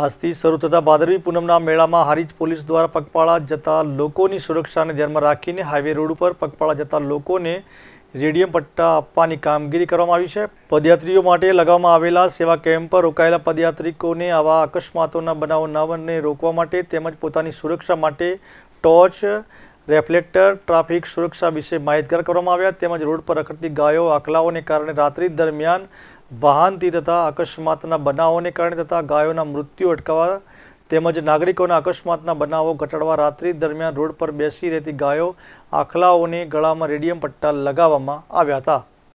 આજથી શરૂ થતા ભાદરવી પૂનમના મેળામાં હારીજ પોલીસ દ્વારા પગપાળા જતા લોકોની સુરક્ષાને ધ્યાનમાં રાખીને હાઈવે રોડ ઉપર પગપાળા જતા લોકોને રેડિયમ પટ્ટા આપવાની કામગીરી કરવામાં આવી છે પદયાત્રીઓ માટે લગાવવામાં આવેલા સેવા કેમ્પ પર રોકાયેલા પદયાત્રિકોને આવા અકસ્માતોના બનાવો નાવને રોકવા માટે તેમજ પોતાની સુરક્ષા માટે ટોર્ચ રેફ્લેક્ટર ટ્રાફિક સુરક્ષા વિશે માહિતગાર કરવામાં આવ્યા તેમજ રોડ પર રખડતી ગાયો આકલાઓને કારણે રાત્રિ દરમિયાન વાહનથી થતા અકસ્માતના બનાવોને કારણે થતા ગાયોના મૃત્યુ અટકાવવા તેમજ નાગરિકોના અકસ્માતના બનાવો ઘટાડવા રાત્રિ દરમિયાન રોડ પર બેસી રહેતી ગાયો આખલાઓને ગળામાં રેડિયમ પટ્ટા લગાવવામાં આવ્યા હતા